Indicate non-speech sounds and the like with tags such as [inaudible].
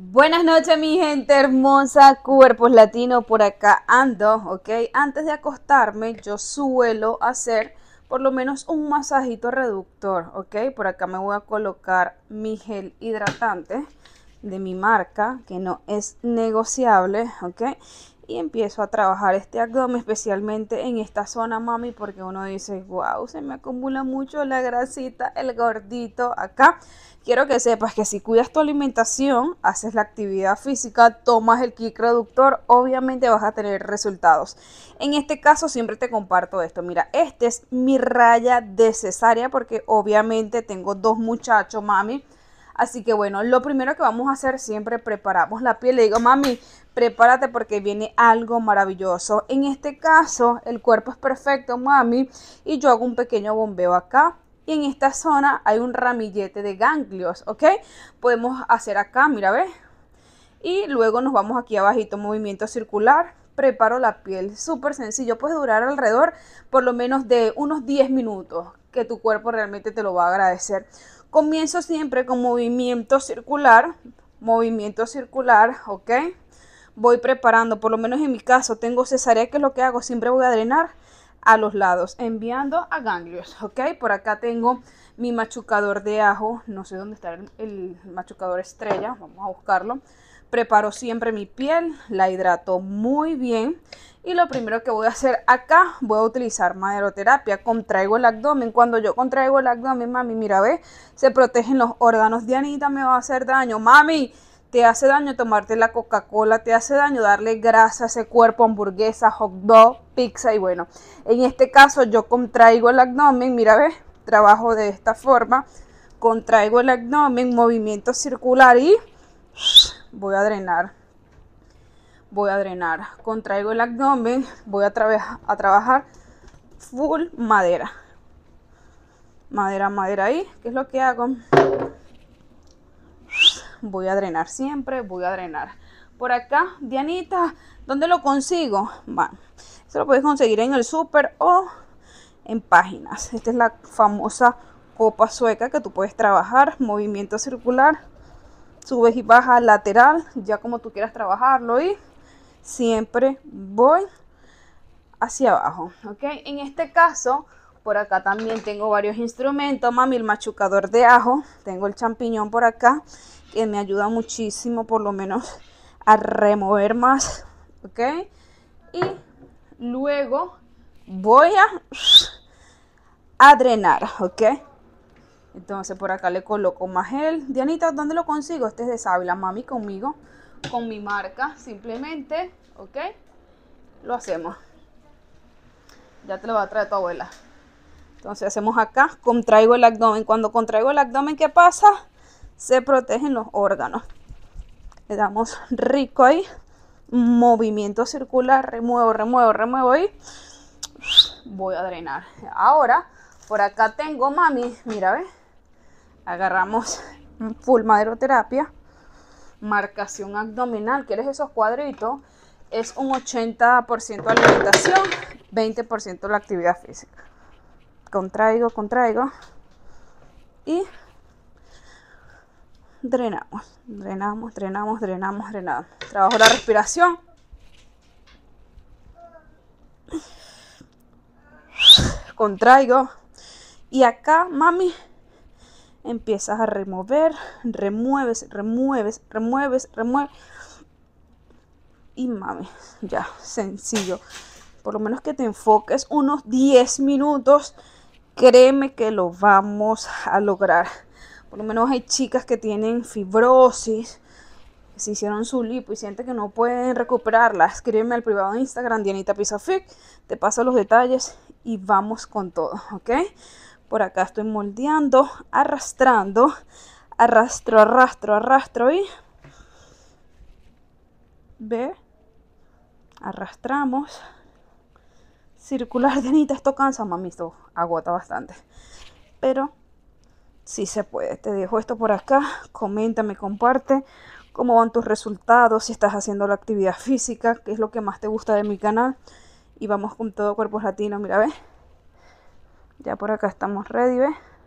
Buenas noches, mi gente hermosa, cuerpos latinos, por acá ando, ¿ok? Antes de acostarme, yo suelo hacer por lo menos un masajito reductor, ¿ok? Por acá me voy a colocar mi gel hidratante de mi marca, que no es negociable, ¿ok? y empiezo a trabajar este abdomen, especialmente en esta zona, mami, porque uno dice, wow, se me acumula mucho la grasita, el gordito acá. Quiero que sepas que si cuidas tu alimentación, haces la actividad física, tomas el kick reductor, obviamente vas a tener resultados. En este caso siempre te comparto esto. Mira, este es mi raya de cesárea porque obviamente tengo dos muchachos, mami. Así que bueno, lo primero que vamos a hacer siempre preparamos la piel. Le digo, mami, prepárate porque viene algo maravilloso. En este caso, el cuerpo es perfecto, mami, y yo hago un pequeño bombeo acá. Y en esta zona hay un ramillete de ganglios, ¿ok? Podemos hacer acá, mira, ¿ves? Y luego nos vamos aquí abajito, movimiento circular, preparo la piel. Súper sencillo, puede durar alrededor por lo menos de unos 10 minutos, que tu cuerpo realmente te lo va a agradecer. Comienzo siempre con movimiento circular, movimiento circular, ¿ok? voy preparando, por lo menos en mi caso, tengo cesárea, que es lo que hago, siempre voy a drenar a los lados, enviando a ganglios, [laughs] ¿ok? Por acá tengo mi machucador de ajo, no sé dónde está el, machucador estrella, vamos a buscarlo. Preparo siempre mi piel, la hidrato muy bien y lo primero que voy a hacer acá, voy a utilizar maderoterapia, contraigo el abdomen, cuando yo contraigo el abdomen, mami, mira, ve, se protegen los órganos de Anita, me va a hacer daño, mami, te hace daño tomarte la Coca-Cola, te hace daño darle grasa a ese cuerpo, hamburguesa, hot dog, pizza y bueno, en este caso yo contraigo el abdomen, mira, ve, trabajo de esta forma, contraigo el abdomen, movimiento circular y voy a drenar. Voy a drenar, contraigo el abdomen, voy a, a trabajar full madera. Madera, madera ahí, ¿qué es lo que hago? voy a drenar siempre, voy a drenar. Por acá, Dianita, ¿dónde lo consigo? Bueno, se lo puedes conseguir en el súper o en páginas. Esta es la famosa copa sueca que tú puedes trabajar, movimiento circular, subes y baja lateral, ya como tú quieras trabajarlo y siempre voy hacia abajo, ¿ok? En este caso, por acá también tengo varios instrumentos, mami, el machucador de ajo. Tengo el champiñón por acá, que me ayuda muchísimo, por lo menos, a remover más, ¿ok? Y luego voy a, drenar, ¿ok? Entonces por acá le coloco más gel. Dianita, ¿dónde lo consigo? Este es de Sábila, mami, conmigo, con mi marca, simplemente, ¿ok? Lo hacemos. Ya te lo va a traer tu abuela. Entonces hacemos acá, contraigo el abdomen. Cuando contraigo el abdomen, ¿qué pasa? Se protegen los órganos. Le damos rico ahí. Movimiento circular, remuevo, remuevo, remuevo y voy a drenar. Ahora, por acá tengo mami, mira, ve. Agarramos full maderoterapia, marcación abdominal, ¿quieres esos cuadritos? Es un 80% alimentación, 20% la actividad física contraigo, contraigo y drenamos, drenamos, drenamos, drenamos, drenamos. Trabajo la respiración. Contraigo. Y acá, mami, empiezas a remover, remueves, remueves, remueves, remueves. Y mami, ya, sencillo. Por lo menos que te enfoques unos 10 minutos créeme que lo vamos a lograr. Por lo menos hay chicas que tienen fibrosis, que se hicieron su lipo y sienten que no pueden recuperarla. Escríbeme al privado de Instagram, Dianita Pizafic, te paso los detalles y vamos con todo, ¿ok? Por acá estoy moldeando, arrastrando, arrastro, arrastro, arrastro y... Ve, arrastramos, circular de Anita, esto cansa, mami, esto agota bastante. Pero si se puede, te dejo esto por acá, coméntame, comparte cómo van tus resultados, si estás haciendo la actividad física, qué es lo que más te gusta de mi canal. Y vamos con todo cuerpo latino, mira, ve. Ya por acá estamos ready, ¿ves?